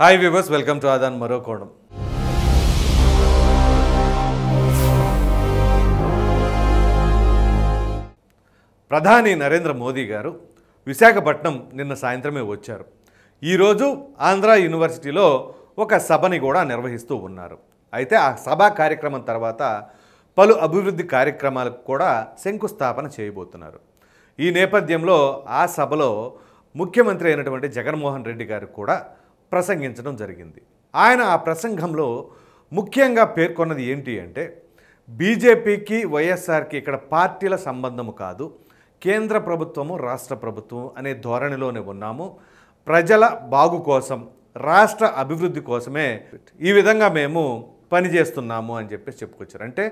hi viewers welcome to Aadhan మరో కోణం ప్రధాని నరేంద్ర మోదీ గారు విశాఖపట్నం నిన్న సాయంత్రమే వచ్చారు ఈరోజు ఆంధ్ర యూనివర్సిటీలో ఒక సభని కూడా నిర్వహిస్తూ ఉన్నారు అయితే ఆ సభా కార్యక్రమం తర్వాత పలు అభివృద్ధి కార్యక్రమాలకు కూడా శంకుస్థాపన చేయబోతున్నారు ఈ నేపథ్యంలో ఆ సభలో ముఖ్యమంత్రి అయినటువంటి జగన్మోహన్ రెడ్డి గారు కూడా ప్రసంగించడం జరిగింది ఆయన ఆ ప్రసంగంలో ముఖ్యంగా పేర్కొన్నది ఏంటి అంటే బీజేపీకి వైఎస్ఆర్కి ఇక్కడ పార్టీల సంబంధము కాదు కేంద్ర ప్రభుత్వము రాష్ట్ర ప్రభుత్వం అనే ధోరణిలోనే ఉన్నాము ప్రజల బాగు కోసం రాష్ట్ర అభివృద్ధి కోసమే ఈ విధంగా మేము పనిచేస్తున్నాము అని చెప్పేసి చెప్పుకొచ్చారు అంటే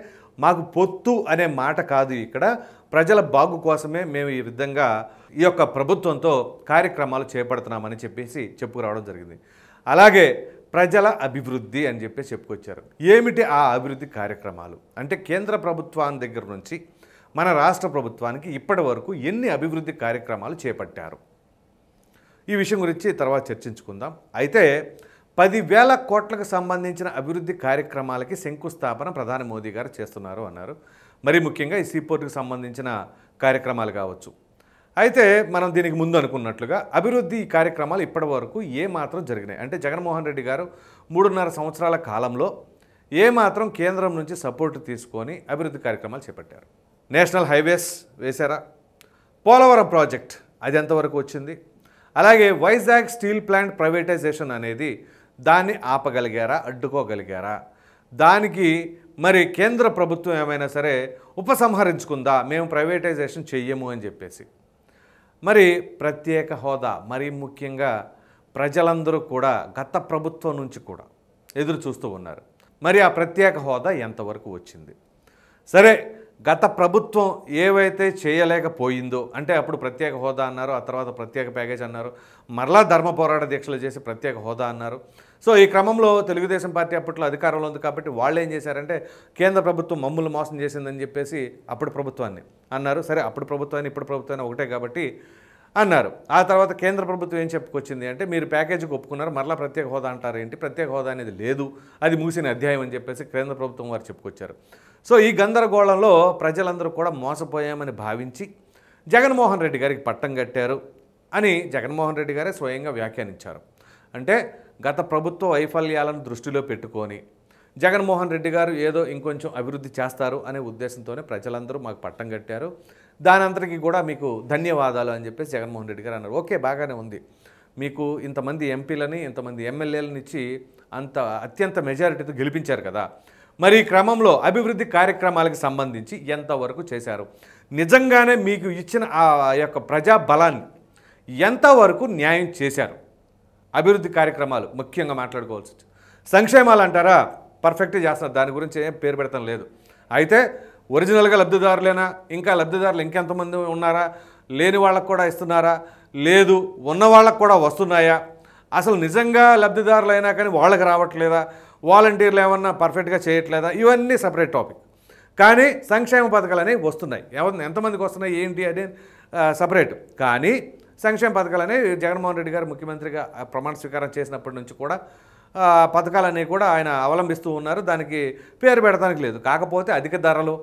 మాకు పొత్తు అనే మాట కాదు ఇక్కడ ప్రజల బాగు కోసమే మేము ఈ విధంగా ఈ యొక్క ప్రభుత్వంతో కార్యక్రమాలు చేపడుతున్నామని చెప్పేసి చెప్పుకురావడం జరిగింది అలాగే ప్రజల అభివృద్ధి అని చెప్పేసి చెప్పుకొచ్చారు ఏమిటి ఆ అభివృద్ధి కార్యక్రమాలు అంటే కేంద్ర ప్రభుత్వాన్ని దగ్గర నుంచి మన రాష్ట్ర ప్రభుత్వానికి ఇప్పటి వరకు ఎన్ని అభివృద్ధి కార్యక్రమాలు చేపట్టారు ఈ విషయం గురించి తర్వాత చర్చించుకుందాం అయితే పదివేల కోట్లకు సంబంధించిన అభివృద్ధి కార్యక్రమాలకి శంకుస్థాపన ప్రధాని మోదీ గారు చేస్తున్నారు అన్నారు మరి ముఖ్యంగా ఈ సీపోర్టుకు సంబంధించిన కార్యక్రమాలు కావచ్చు అయితే మనం దీనికి ముందు అనుకున్నట్లుగా అభివృద్ధి కార్యక్రమాలు ఇప్పటి వరకు ఏమాత్రం జరిగినాయి అంటే జగన్మోహన్ రెడ్డి గారు మూడున్నర సంవత్సరాల కాలంలో ఏమాత్రం కేంద్రం నుంచి సపోర్టు తీసుకొని అభివృద్ధి కార్యక్రమాలు చేపట్టారు నేషనల్ హైవేస్ వేశారా పోలవరం ప్రాజెక్ట్ అది ఎంతవరకు వచ్చింది అలాగే వైజాగ్ స్టీల్ ప్లాంట్ ప్రైవేటైజేషన్ అనేది దాన్ని ఆపగలిగారా అడ్డుకోగలిగారా దానికి మరి కేంద్ర ప్రభుత్వం ఏమైనా సరే ఉపసంహరించుకుందా మేము ప్రైవేటైజేషన్ చెయ్యము అని చెప్పేసి మరి ప్రత్యేక హోదా మరి ముఖ్యంగా ప్రజలందరూ కూడా గత ప్రభుత్వం నుంచి కూడా ఎదురు చూస్తూ ఉన్నారు మరి ఆ ప్రత్యేక హోదా ఎంతవరకు వచ్చింది సరే గత ప్రభుత్వం ఏవైతే చేయలేకపోయిందో అంటే అప్పుడు ప్రత్యేక హోదా అన్నారు ఆ తర్వాత ప్రత్యేక ప్యాకేజ్ అన్నారు మరలా ధర్మ పోరాట దీక్షలు చేసి ప్రత్యేక హోదా అన్నారు సో ఈ క్రమంలో తెలుగుదేశం పార్టీ అప్పట్లో అధికారంలో ఉంది కాబట్టి వాళ్ళు ఏం చేశారంటే కేంద్ర ప్రభుత్వం మమ్ములు మోసం చేసిందని చెప్పేసి అప్పుడు ప్రభుత్వాన్ని అన్నారు సరే అప్పుడు ప్రభుత్వాన్ని ఇప్పుడు ప్రభుత్వాన్ని ఒకటే కాబట్టి అన్నారు ఆ తర్వాత కేంద్ర ప్రభుత్వం ఏం చెప్పుకొచ్చింది అంటే మీరు ప్యాకేజీకి ఒప్పుకున్నారు మరలా ప్రత్యేక హోదా అంటారు ఏంటి ప్రత్యేక హోదా అనేది లేదు అది మూసిన అధ్యాయం అని చెప్పేసి కేంద్ర ప్రభుత్వం వారు చెప్పుకొచ్చారు సో ఈ గందరగోళంలో ప్రజలందరూ కూడా మోసపోయామని భావించి జగన్మోహన్ రెడ్డి గారికి పట్టం కట్టారు అని జగన్మోహన్ రెడ్డి గారే స్వయంగా వ్యాఖ్యానించారు అంటే గత ప్రభుత్వ వైఫల్యాలను దృష్టిలో పెట్టుకొని జగన్మోహన్ రెడ్డి గారు ఏదో ఇంకొంచెం అభివృద్ధి చేస్తారు అనే ఉద్దేశంతోనే ప్రజలందరూ మాకు పట్టం కట్టారు దాని కూడా మీకు ధన్యవాదాలు అని చెప్పేసి జగన్మోహన్ రెడ్డి గారు అన్నారు ఓకే బాగానే ఉంది మీకు ఇంతమంది ఎంపీలని ఇంతమంది ఎమ్మెల్యేలని ఇచ్చి అంత అత్యంత మెజారిటీతో గెలిపించారు కదా మరి ఈ క్రమంలో అభివృద్ధి కార్యక్రమాలకు సంబంధించి ఎంతవరకు చేశారు నిజంగానే మీకు ఇచ్చిన ఆ యొక్క ప్రజా బలాన్ని ఎంతవరకు న్యాయం చేశారు అభివృద్ధి కార్యక్రమాలు ముఖ్యంగా మాట్లాడుకోవాల్సి సంక్షేమాలు అంటారా పర్ఫెక్ట్గా చేస్తున్నారు దాని గురించి ఏం పేరు పెడతాం లేదు అయితే ఒరిజినల్గా లబ్ధిదారులేనా ఇంకా లబ్ధిదారులు ఇంకెంతమంది ఉన్నారా లేని వాళ్ళకు కూడా ఇస్తున్నారా లేదు ఉన్న వాళ్ళకు కూడా వస్తున్నాయా అసలు నిజంగా లబ్ధిదారులైనా కానీ వాళ్ళకి రావట్లేదా వాలంటీర్లు ఏమన్నా పర్ఫెక్ట్గా చేయట్లేదా ఇవన్నీ సపరేట్ టాపిక్ కానీ సంక్షేమ పథకాలు అనేవి వస్తున్నాయి ఎంతమందికి వస్తున్నాయి ఏంటి అనేది సపరేట్ కానీ సంక్షేమ పథకాలు అనేవి జగన్మోహన్ రెడ్డి గారు ముఖ్యమంత్రిగా ప్రమాణ స్వీకారం చేసినప్పటి నుంచి కూడా పథకాలన్నీ కూడా ఆయన అవలంబిస్తూ ఉన్నారు దానికి పేరు పెడతానికి లేదు కాకపోతే అధిక ధరలు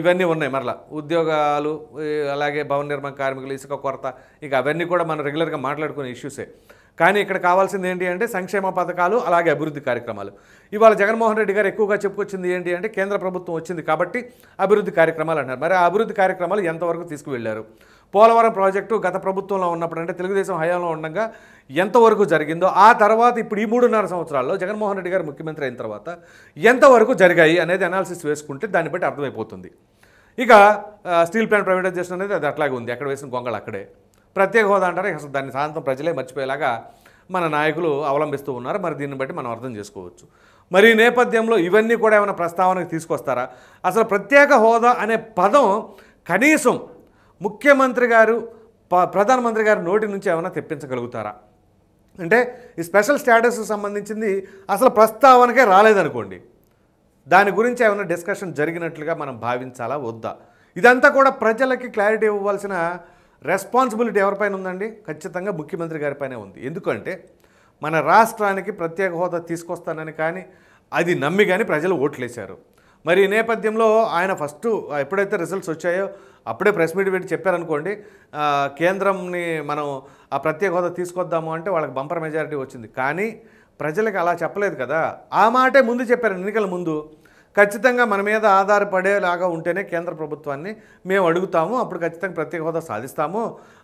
ఇవన్నీ ఉన్నాయి మరలా ఉద్యోగాలు అలాగే భవన నిర్మాణ కార్మికులు ఇసుక కొరత ఇక అవన్నీ కూడా మనం రెగ్యులర్గా మాట్లాడుకునే ఇష్యూసే కానీ ఇక్కడ కావాల్సింది ఏంటి అంటే సంక్షేమ పథకాలు అలాగే అభివృద్ధి కార్యక్రమాలు ఇవాళ జగన్మోహన్ రెడ్డి గారు ఎక్కువగా చెప్పుకొచ్చింది ఏంటి అంటే కేంద్ర ప్రభుత్వం వచ్చింది కాబట్టి అభివృద్ధి కార్యక్రమాలు అన్నారు మరి ఆ అభివృద్ధి కార్యక్రమాలు ఎంతవరకు తీసుకువెళ్ళారు పోలవరం ప్రాజెక్టు గత ప్రభుత్వంలో ఉన్నప్పుడు అంటే తెలుగుదేశం హయాంలో ఉండగా ఎంతవరకు జరిగిందో ఆ తర్వాత ఇప్పుడు ఈ మూడున్నర సంవత్సరాల్లో జగన్మోహన్ రెడ్డి గారు ముఖ్యమంత్రి అయిన తర్వాత ఎంతవరకు జరిగాయి అనేది అనాలిసిస్ వేసుకుంటే దాన్ని బట్టి అర్థమైపోతుంది ఇక స్టీల్ ప్లాంట్ ప్రైవేటైజేషన్ అనేది అది అట్లాగే ఉంది అక్కడ వేసిన గొంగళ అక్కడే ప్రత్యేక హోదా అంటారు అసలు దాన్ని సాయంత్రం ప్రజలే మర్చిపోయేలాగా మన నాయకులు అవలంబిస్తూ ఉన్నారు మరి దీన్ని బట్టి మనం అర్థం చేసుకోవచ్చు మరి ఈ నేపథ్యంలో ఇవన్నీ కూడా ఏమైనా ప్రస్తావనకు తీసుకొస్తారా అసలు ప్రత్యేక హోదా అనే పదం కనీసం ముఖ్యమంత్రి గారు ప్రధానమంత్రి గారి నోటి నుంచి ఏమైనా తెప్పించగలుగుతారా అంటే ఈ స్పెషల్ స్టేటస్ సంబంధించింది అసలు ప్రస్తావనకే రాలేదనుకోండి దాని గురించి ఏమైనా డిస్కషన్ జరిగినట్లుగా మనం భావించాలా వద్దా ఇదంతా కూడా ప్రజలకి క్లారిటీ ఇవ్వాల్సిన రెస్పాన్సిబిలిటీ ఎవరిపైన ఉందండి ఖచ్చితంగా ముఖ్యమంత్రి గారిపైనే ఉంది ఎందుకంటే మన రాష్ట్రానికి ప్రత్యేక హోదా తీసుకొస్తానని కానీ అది నమ్మి కానీ ప్రజలు ఓట్లేశారు మరి ఈ నేపథ్యంలో ఆయన ఫస్ట్ ఎప్పుడైతే రిజల్ట్స్ వచ్చాయో అప్పుడే ప్రెస్ మీట్ పెట్టి చెప్పారనుకోండి కేంద్రంని మనం ఆ ప్రత్యేక హోదా తీసుకొద్దాము అంటే వాళ్ళకి బంపర్ మెజారిటీ వచ్చింది కానీ ప్రజలకు అలా చెప్పలేదు కదా ఆ మాటే ముందు చెప్పారు ఎన్నికల ముందు ఖచ్చితంగా మన మీద ఆధారపడేలాగా ఉంటేనే కేంద్ర ప్రభుత్వాన్ని మేము అడుగుతాము అప్పుడు ఖచ్చితంగా ప్రత్యేక హోదా సాధిస్తాము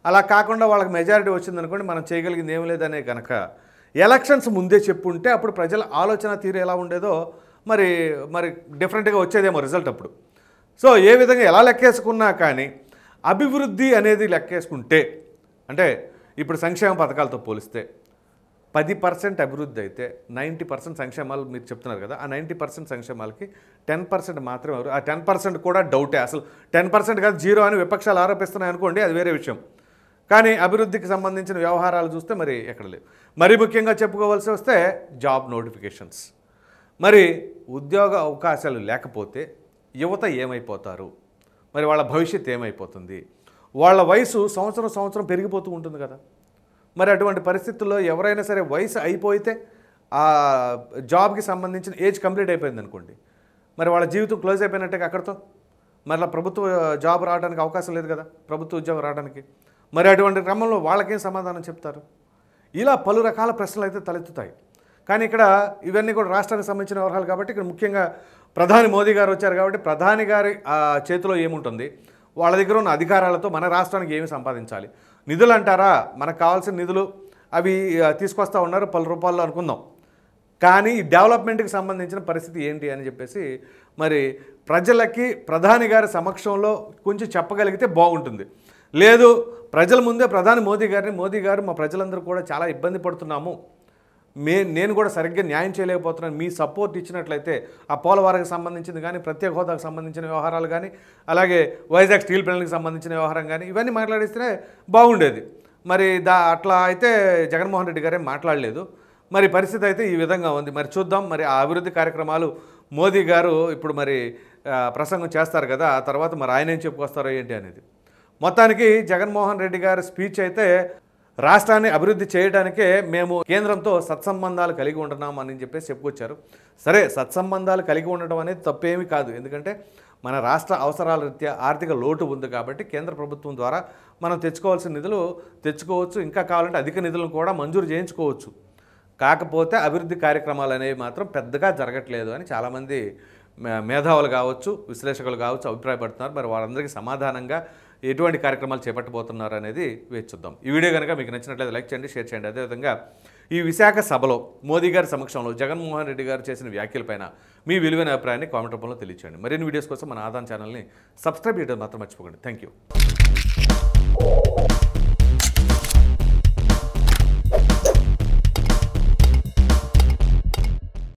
అలా కాకుండా వాళ్ళకి మెజారిటీ వచ్చిందనుకోండి మనం చేయగలిగింది ఏం లేదనే కనుక ఎలక్షన్స్ ముందే చెప్పు ఉంటే అప్పుడు ప్రజల ఆలోచన తీరు ఎలా ఉండేదో మరి మరి డిఫరెంట్గా వచ్చేదేమో రిజల్ట్ అప్పుడు సో ఏ విధంగా ఎలా లెక్కేసుకున్నా కానీ అభివృద్ధి అనేది లెక్కేసుకుంటే అంటే ఇప్పుడు సంక్షేమ పథకాలతో పోలిస్తే పది పర్సెంట్ అభివృద్ధి అయితే నైంటీ పర్సెంట్ సంక్షేమాలు మీరు చెప్తున్నారు కదా ఆ నైంటీ పర్సెంట్ సంక్షేమాలకి టెన్ పర్సెంట్ మాత్రమే ఆ టెన్ పర్సెంట్ కూడా డౌటే అసలు టెన్ పర్సెంట్ కాదు జీరో అని విపక్షాలు ఆరోపిస్తున్నాయి అనుకోండి అది వేరే విషయం కానీ అభివృద్ధికి సంబంధించిన వ్యవహారాలు చూస్తే మరి ఎక్కడ లేవు మరి ముఖ్యంగా చెప్పుకోవాల్సి వస్తే జాబ్ నోటిఫికేషన్స్ మరి ఉద్యోగ అవకాశాలు లేకపోతే యువత ఏమైపోతారు మరి వాళ్ళ భవిష్యత్ ఏమైపోతుంది వాళ్ళ వయసు సంవత్సరం సంవత్సరం పెరిగిపోతూ ఉంటుంది కదా మరి అటువంటి పరిస్థితుల్లో ఎవరైనా సరే వయసు అయిపోయితే ఆ జాబ్కి సంబంధించిన ఏజ్ కంప్లీట్ అయిపోయింది అనుకోండి మరి వాళ్ళ జీవితం క్లోజ్ అయిపోయినట్టే అక్కడితో మరలా ప్రభుత్వ జాబ్ రావడానికి అవకాశం లేదు కదా ప్రభుత్వ ఉద్యోగం రావడానికి మరి అటువంటి క్రమంలో వాళ్ళకేం సమాధానం చెప్తారు ఇలా పలు రకాల ప్రశ్నలు అయితే తలెత్తుతాయి కానీ ఇక్కడ ఇవన్నీ కూడా రాష్ట్రానికి సంబంధించిన వ్యవహారాలు కాబట్టి ఇక్కడ ముఖ్యంగా ప్రధాని మోదీ గారు వచ్చారు కాబట్టి ప్రధాని గారి చేతిలో ఏముంటుంది వాళ్ళ దగ్గర ఉన్న అధికారాలతో మన రాష్ట్రానికి ఏమి సంపాదించాలి నిధులు అంటారా మనకు కావాల్సిన నిధులు అవి తీసుకొస్తూ ఉన్నారు పలు రూపాయలు అనుకుందాం కానీ డెవలప్మెంట్కి సంబంధించిన పరిస్థితి ఏంటి అని చెప్పేసి మరి ప్రజలకి ప్రధాని గారి సమక్షంలో కొంచెం చెప్పగలిగితే బాగుంటుంది లేదు ప్రజల ముందే ప్రధాని మోదీ గారిని మోదీ గారు మా ప్రజలందరూ కూడా చాలా ఇబ్బంది పడుతున్నాము మే నేను కూడా సరిగ్గా న్యాయం చేయలేకపోతున్నాను మీ సపోర్ట్ ఇచ్చినట్లయితే ఆ పోలవరంకి సంబంధించింది కానీ ప్రత్యేక హోదాకు సంబంధించిన వ్యవహారాలు కానీ అలాగే వైజాగ్ స్టీల్ ప్లాంట్కి సంబంధించిన వ్యవహారం కానీ ఇవన్నీ మాట్లాడిస్తే బాగుండేది మరి దా అట్లా అయితే జగన్మోహన్ రెడ్డి గారే మాట్లాడలేదు మరి పరిస్థితి అయితే ఈ విధంగా ఉంది మరి చూద్దాం మరి ఆ అభివృద్ధి కార్యక్రమాలు మోదీ గారు ఇప్పుడు మరి ప్రసంగం చేస్తారు కదా ఆ తర్వాత మరి ఆయన ఏం చెప్పుకొస్తారో ఏంటి అనేది మొత్తానికి జగన్మోహన్ రెడ్డి గారి స్పీచ్ అయితే రాష్ట్రాన్ని అభివృద్ధి చేయడానికే మేము కేంద్రంతో సత్సంబంధాలు కలిగి అని చెప్పేసి చెప్పుకొచ్చారు సరే సత్సంబంధాలు కలిగి ఉండడం అనేది తప్పేమి కాదు ఎందుకంటే మన రాష్ట్ర అవసరాల రీత్యా ఆర్థిక లోటు ఉంది కాబట్టి కేంద్ర ప్రభుత్వం ద్వారా మనం తెచ్చుకోవాల్సిన నిధులు తెచ్చుకోవచ్చు ఇంకా కావాలంటే అధిక నిధులను కూడా మంజూరు చేయించుకోవచ్చు కాకపోతే అభివృద్ధి కార్యక్రమాలు అనేవి మాత్రం పెద్దగా జరగట్లేదు అని చాలామంది మేధావులు కావచ్చు విశ్లేషకులు కావచ్చు అభిప్రాయపడుతున్నారు మరి వారందరికీ సమాధానంగా ఎటువంటి కార్యక్రమాలు చేపట్టబోతున్నారు అనేది వేచి చూద్దాం ఈ వీడియో కనుక మీకు నచ్చినట్లయితే లైక్ చేయండి షేర్ చేయండి అదేవిధంగా ఈ విశాఖ సభలో మోదీ గారి సమక్షంలో జగన్మోహన్ రెడ్డి గారు చేసిన వ్యాఖ్యలపైన మీ విలువైన అభిప్రాయాన్ని కామెంట్ రూపంలో తెలియచేయండి మరిన్ని వీడియోస్ కోసం మన ఆదాన్ ఛానల్ని సబ్స్క్రైబ్ చేయడం మాత్రం మర్చిపోకండి థ్యాంక్ యూ